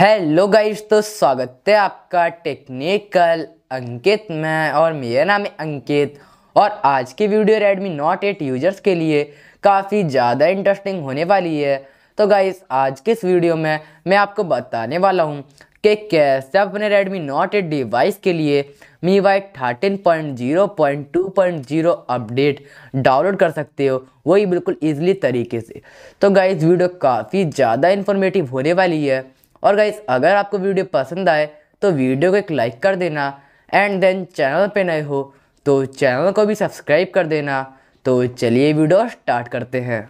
hello guys तो स्वागत है आपका टेक्निकल अंकित में और मेरा नाम है अंकित और आज की video Redmi note eight users के लिए काफ़ी ज़्यादा इंटरेस्टिंग होने वाली है तो गाइस आज के इस वीडियो में मैं आपको बताने वाला हूँ कि कैसे अपने रेडमी नोट एट डिवाइस के लिए MIUI thirteen point zero point two point zero update download कर सकते हो वही बिल्कुल ईजिली तरीके से तो गाइस वीडियो काफ़ी ज़्यादा इन्फॉर्मेटिव होने वाली है और गाइज अगर आपको वीडियो पसंद आए तो वीडियो को एक लाइक कर देना एंड देन चैनल पे नए हो तो चैनल को भी सब्सक्राइब कर देना तो चलिए वीडियो स्टार्ट करते हैं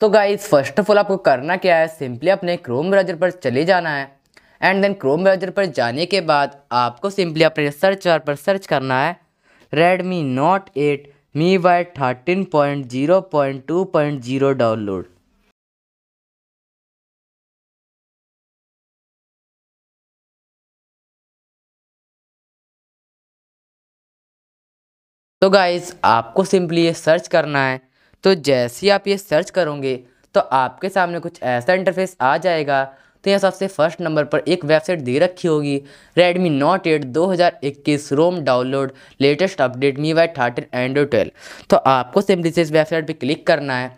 तो गाइज फर्स्ट ऑफ ऑल आपको करना क्या है सिंपली अपने क्रोम ब्राउजर पर चले जाना है एंड देन क्रोम ब्राउजर पर जाने के बाद आपको सिंपली अपने सर्च बार पर सर्च करना है Redmi note eight MIUI thirteen point zero point two point zero download तो गाइज आपको सिंपली ये सर्च करना है तो जैसे ही आप ये सर्च करोगे तो आपके सामने कुछ ऐसा इंटरफेस आ जाएगा तो यहाँ सबसे फर्स्ट नंबर पर एक वेबसाइट दे रखी होगी रेडमी नोट एट दो हज़ार इक्कीस ROM download latest update MIUI thirteen android twelve तो आपको सिंपली से इस वेबसाइट पर क्लिक करना है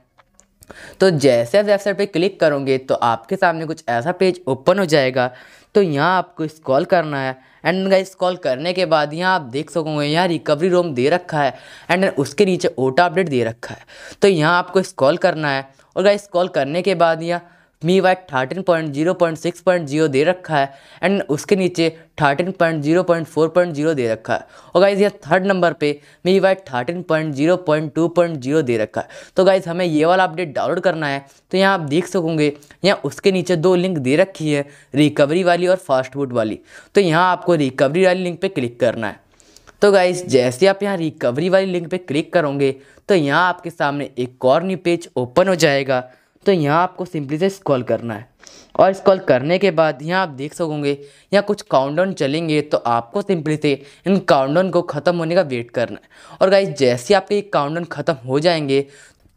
तो जैसे वेबसाइट पे क्लिक करोगे तो आपके सामने कुछ ऐसा पेज ओपन हो जाएगा तो यहाँ आपको स्कॉल करना है एंड गाइस कॉल करने के बाद यहाँ आप देख सकोगे यहाँ रिकवरी रोम दे रखा है एंड उसके नीचे ओटा अपडेट दे रखा है तो यहाँ आपको स्कॉल करना है और गाइस कॉल करने के बाद यहाँ MIUI thirteen point zero point six point zero दे रखा है एंड उसके नीचे thirteen point zero point four point zero दे रखा है और गाइज यहाँ थर्ड नंबर पे MIUI thirteen point zero point two point zero दे रखा है तो गाइज हमें ये वाला अपडेट डाउनलोड करना है तो यहाँ आप देख सकोगे यहाँ उसके नीचे दो लिंक दे रखी है रिकवरी वाली और फास्ट फूड वाली तो यहाँ आपको रिकवरी वाली लिंक पर क्लिक करना है तो गाइज जैसे आप यहाँ रिकवरी वाली लिंक पर क्लिक करोगे तो यहाँ आपके सामने एक और न्यू पेज ओपन हो जाएगा तो यहाँ आपको सिंपली से स्कॉल करना है और स्कॉल करने के बाद यहाँ आप देख सकोगे यहाँ कुछ काउंटडाउन चलेंगे तो आपको सिंपली से इन काउंटडाउन को ख़त्म होने का वेट करना है और गाइज जैसे आपके ये काउंटडाउन ख़त्म हो जाएंगे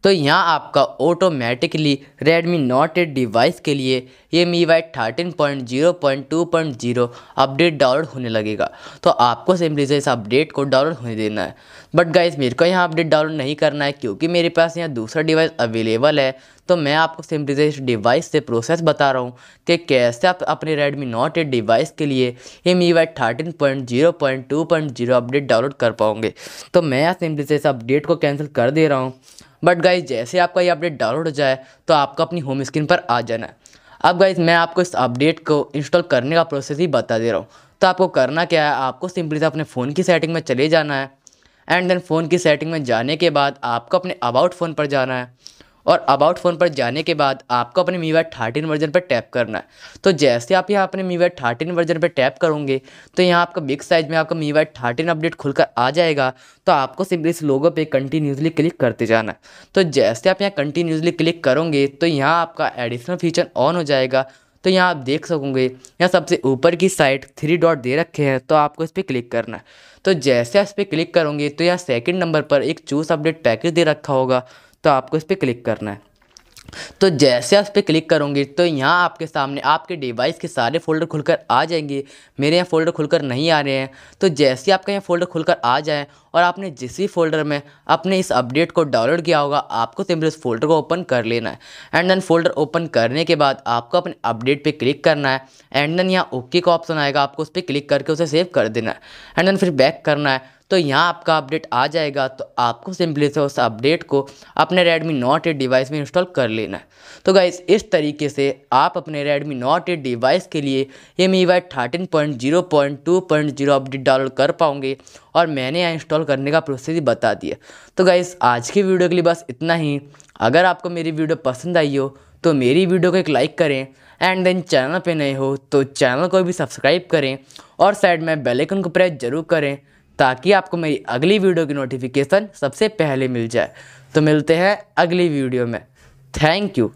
तो यहाँ आपका ऑटोमेटिकली Redmi Note 8 डिवाइस के लिए ये MIUI thirteen point zero point two point zero update download होने लगेगा तो आपको सिंपली से इस अपडेट को डाउनलोड होने देना है बट गाइज मेरे को यहाँ अपडेट डाउनलोड नहीं करना है क्योंकि मेरे पास यहाँ दूसरा डिवाइस अवेलेबल है तो मैं आपको सिंपली से इस डिवाइस से प्रोसेस बता रहा हूँ कि कैसे आप अपने रेडमी नोट एट डिवाइस के लिए ये MIUI thirteen point zero point two point zero update download कर पाऊँगे तो मैं यहाँ सिंपली से इस अपडेट को कैंसिल कर दे रहा हूँ बट गाइज जैसे आपका ये अपडेट डाउनलोड हो जाए तो आपका अपनी होम स्क्रीन पर आ जाना है अब गाइज मैं आपको इस अपडेट को इंस्टॉल करने का प्रोसेस ही बता दे रहा हूँ तो आपको करना क्या है आपको सिंपली से अपने फ़ोन की सेटिंग में चले जाना है एंड देन फ़ोन की सेटिंग में जाने के बाद आपको अपने अबाउट फ़ोन पर जाना है और अबाउट फ़ोन पर जाने के बाद आपको अपने मीवाई थर्टीन वर्जन पर टैप करना है तो जैसे आप यहाँ अपने वाई थर्टीन वर्जन पर टैप करोगे तो यहाँ आपका बिग साइज में आपका वाई थर्टीन अपडेट खुलकर आ जाएगा तो आपको सिर्फ इस लोगो पे कंटिन्यूसली क्लिक करते जाना है तो जैसे आप यहाँ कंटिन्यूसली क्लिक करोगे तो यहाँ आपका एडिशनल फीचर ऑन हो जाएगा तो यहाँ आप देख सकोगे यहाँ सबसे ऊपर की साइड थ्री डॉट दे रखे हैं तो आपको इस पर क्लिक करना है तो जैसे आप इस पर क्लिक करोगे तो यहाँ सेकेंड नंबर पर एक चूस अपडेट पैकेज दे रखा होगा तो आपको इस पर क्लिक करना है तो जैसे आप इस पर क्लिक करोगे तो यहाँ आपके सामने आपके डिवाइस के सारे फोल्डर खुलकर आ जाएंगे मेरे यहाँ फोल्डर खुलकर नहीं आ रहे हैं तो जैसे आपके यहाँ फोल्डर खुलकर आ जाए और आपने जिस भी फोल्डर में अपने इस अपडेट को डाउनलोड किया होगा आपको सिंपली उस फोल्डर को ओपन कर लेना है एंड देन फोल्डर ओपन करने के बाद आपको अपने अपडेट पर क्लिक करना है एंड देन यहाँ ओके का ऑप्शन आएगा आपको उस पर क्लिक करके उसे सेव कर देना है एंड देन फिर बैक करना है तो यहाँ आपका अपडेट आ जाएगा तो आपको सिंपली से उस अपडेट को अपने Redmi Note 8 डिवाइस में इंस्टॉल कर लेना है तो गाइज इस तरीके से आप अपने Redmi Note 8 डिवाइस के लिए ये MIUI thirteen point zero point two point zero update download कर पाओगे और मैंने यहाँ इंस्टॉल करने का प्रोसेस ही बता दिया तो गाइज आज की वीडियो के लिए बस इतना ही अगर आपको मेरी वीडियो पसंद आई हो तो मेरी वीडियो को एक लाइक करें एंड देन चैनल पे नए हो तो चैनल को भी सब्सक्राइब करें और साइड में बेल आइकन को प्रेस जरूर करें ताकि आपको मेरी अगली वीडियो की नोटिफिकेशन सबसे पहले मिल जाए तो मिलते हैं अगली वीडियो में थैंक यू